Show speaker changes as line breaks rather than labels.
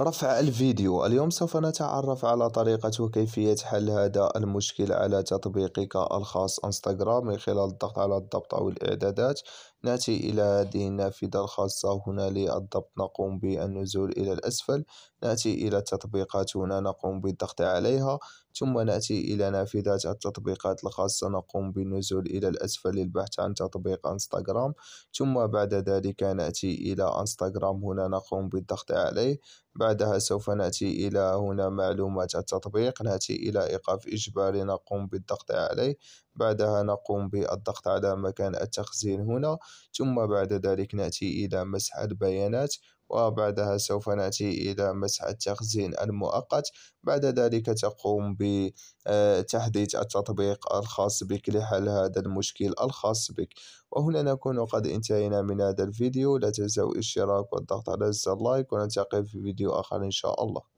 رفع الفيديو اليوم سوف نتعرف على طريقة وكيفية حل هذا المشكل على تطبيقك الخاص انستغرام من خلال الضغط على الضبط أو الإعدادات نأتي إلى هذه النافذة الخاصة هنا للضبط نقوم بالنزول إلى الأسفل نأتي إلى التطبيقات هنا نقوم بالضغط عليها ثم نأتي إلى نافذة التطبيقات الخاصة نقوم بالنزول إلى الأسفل للبحث عن تطبيق انستغرام ثم بعد ذلك نأتي إلى انستغرام هنا نقوم بالضغط عليه بعدها سوف نأتي إلى هنا معلومات التطبيق نأتي إلى إيقاف إجباري نقوم بالضغط عليه بعدها نقوم بالضغط على مكان التخزين هنا ثم بعد ذلك نأتي إلى مسح البيانات وبعدها سوف نأتي إلى مسح التخزين المؤقت بعد ذلك تقوم بتحديث التطبيق الخاص بك لحل هذا المشكل الخاص بك وهنا نكون قد انتهينا من هذا الفيديو لا تنسوا الاشتراك والضغط على زر اللايك ونلتقي في فيديو آخر إن شاء الله